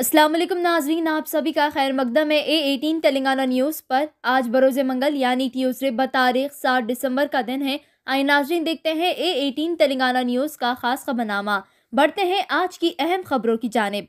असलम नाजरीन आप सभी का खैर मकदम है ए एटीन तेलंगाना न्यूज़ पर आज बरोज़ मंगल यानी ट्यूसडे बतारीख सात दिसंबर का दिन है आए नाजरीन देखते हैं ए एटीन तेलंगाना न्यूज़ का खास खबरनामा बढ़ते हैं आज की अहम खबरों की जानब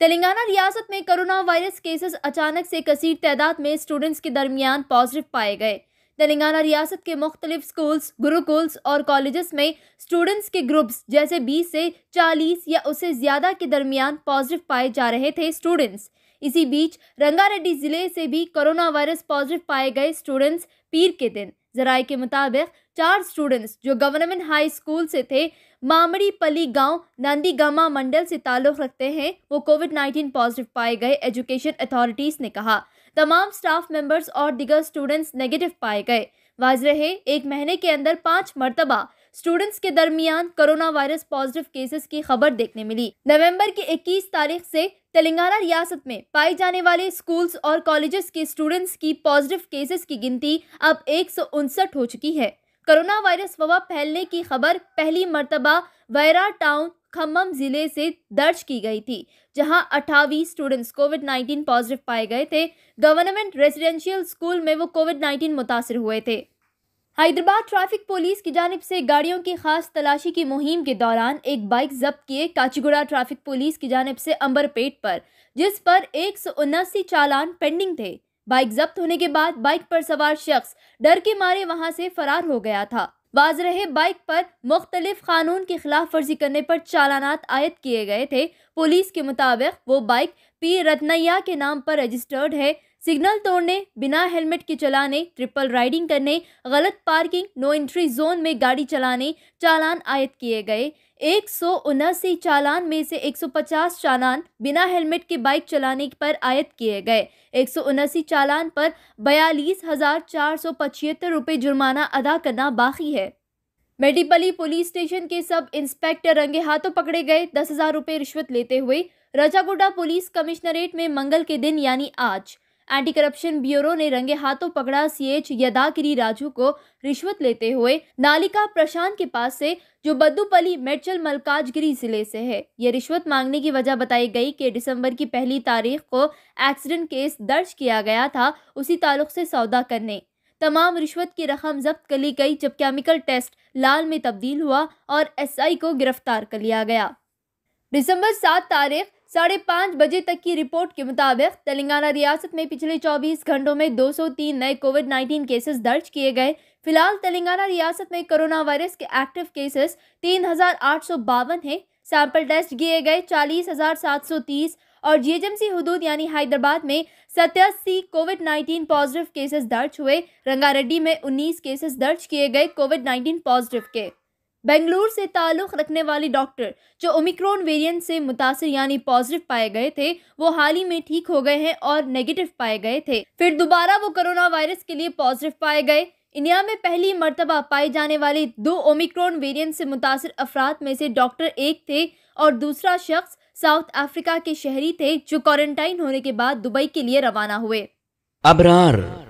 तेलंगाना रियासत में करोना वायरस केसेस अचानक से कसर तादाद में स्टूडेंट्स के दरमियान पॉजिटिव पाए गए तेलंगाना रियासत के मुख्तलिफ स्कूल्स गुरुकुल्स और कॉलेज में स्टूडेंट्स के ग्रुप्स जैसे बीस से चालीस या उससे ज़्यादा के दरमियान पॉजिटिव पाए जा रहे थे स्टूडेंट्स इसी बीच रंगारेड्डी ज़िले से भी कोरोना वायरस पॉजिटिव पाए गए स्टूडेंट्स पीर के दिन जराए के मुताबिक चार स्टूडेंट्स जो गवर्नमेंट हाई स्कूल से थे मामड़ी पली गांव नंदीगामा मंडल से ताल्लुक़ रखते हैं वो कोविड 19 पॉजिटिव पाए गए एजुकेशन अथॉरिटीज़ ने कहा तमाम स्टाफ मेंबर्स और दिगर स्टूडेंट्स नेगेटिव पाए गए वाज रहे एक महीने के अंदर पाँच मरतबा स्टूडेंट्स के दरमियान कोरोना वायरस पॉजिटिव केसेस की खबर देखने मिली नवंबर की 21 तारीख से तेलंगाना रियासत में पाए जाने वाले स्कूल्स और कॉलेजेस के स्टूडेंट्स की पॉजिटिव केसेस की गिनती अब एक हो चुकी है कोरोना वायरस वबा फैलने की खबर पहली मरतबा वायरा टाउन खम्भम ज़िले से दर्ज की गई थी जहां अट्ठावी स्टूडेंट्स कोविड 19 पॉजिटिव पाए गए थे गवर्नमेंट रेजिडेंशियल स्कूल में वो कोविड 19 मुतासर हुए थे हैदराबाद ट्रैफिक पुलिस की जानब से गाड़ियों की खास तलाशी की मुहिम के दौरान एक बाइक जब्त किए काचीगुड़ा ट्रैफिक पुलिस की जानब से अंबरपेट पर जिस पर एक चालान पेंडिंग थे बाइक जब्त होने के बाद बाइक पर सवार शख्स डर के मारे वहां से फरार हो गया था वाज रहे बाइक पर मुख्तलिफ कानून की खिलाफ वर्जी करने पर चालानात आयद किए गए थे पुलिस के मुताबिक वो बाइक पी रत्नैया के नाम पर रजिस्टर्ड है सिग्नल तोड़ने बिना हेलमेट के चलाने ट्रिपल राइडिंग करने गलत पार्किंग नो एंट्री जोन में गाड़ी चलाने चालान आयत किए गए एक सौ चालान में से 150 चालान बिना हेलमेट के बाइक चलाने पर आयत किए गए एक सौ चालान पर बयालीस हज़ार चार सौ पचहत्तर जुर्माना अदा करना बाकी है मेडिपली पुलिस स्टेशन के सब इंस्पेक्टर रंगे हाथों पकड़े गए दस हज़ार रुपये रिश्वत लेते हुए रजागुडा पुलिस कमिश्नरेट में मंगल के दिन यानी आज एंटी करप्शन ब्यूरो ने रंगे हाथों पकड़ा सीएच यदाकिरी राजू को रिश्वत लेते हुए नालिका प्रशांत के पास से जो बद्दूपली मेडचल मलकाजगिरी जिले से है ये रिश्वत मांगने की वजह बताई गई कि दिसंबर की पहली तारीख को एक्सीडेंट केस दर्ज किया गया था उसी ताल्लुक से सौदा करने तमाम रिश्वत की रकम जब्त कर ली गई जब केमिकल टेस्ट लाल में तब्दील हुआ और एसआई को गिरफ्तार कर लिया गया दिसंबर सात तारीख साढ़े पाँच बजे तक की रिपोर्ट के मुताबिक तेलंगाना रियासत में पिछले 24 घंटों में 203 नए कोविड 19 केसेस दर्ज किए गए फिलहाल तेलंगाना रियासत में कोरोना वायरस के एक्टिव केसेस तीन हैं सैंपल टेस्ट किए गए तीस और जीएचएमसी हदूद यानी हैदराबाद में सत्यासी कोविड 19 पॉजिटिव केसेस दर्ज हुए रंगारेड्डी में 19 केसेस दर्ज किए गए कोविड 19 पॉजिटिव के बेंगलुरु से ताल्लुक़ रखने वाले डॉक्टर जो ओमिक्रॉन वेरिएंट से मुतासर यानी पॉजिटिव पाए गए थे वो हाल ही में ठीक हो गए हैं और नेगेटिव पाए गए थे फिर दोबारा वो कोरोना वायरस के लिए पॉजिटिव पाए गए इंडिया में पहली मरतबा पाए जाने वाले दो ओमिक्रॉन वेरिएंट से मुतासर अफराद में से डॉक्टर एक थे और दूसरा शख्स साउथ अफ्रीका के शहरी थे जो क्वारंटाइन होने के बाद दुबई के लिए रवाना हुए अबरार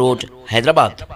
रोड हैदराबाद